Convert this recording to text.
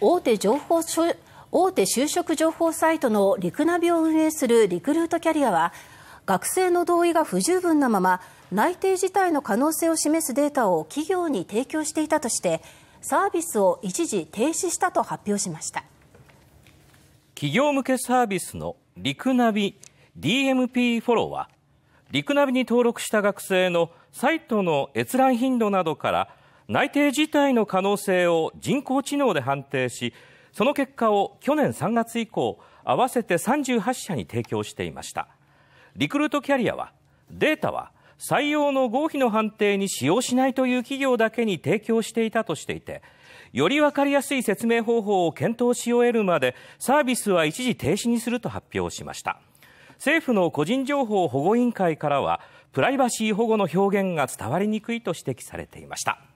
大手情報大手就職情報サイトのリクナビを運営するリクルートキャリアは学生の同意が不十分なまま内定自体の可能性を示すデータを企業に提供していたとしてサービスを一時停止したと発表しました企業向けサービスのリクナビ DMP フォローはリクナビに登録した学生のサイトの閲覧頻度などから内定自体の可能性を人工知能で判定しその結果を去年3月以降合わせて38社に提供していましたリクルートキャリアはデータは採用の合否の判定に使用しないという企業だけに提供していたとしていてより分かりやすい説明方法を検討し終えるまでサービスは一時停止にすると発表しました政府の個人情報保護委員会からはプライバシー保護の表現が伝わりにくいと指摘されていました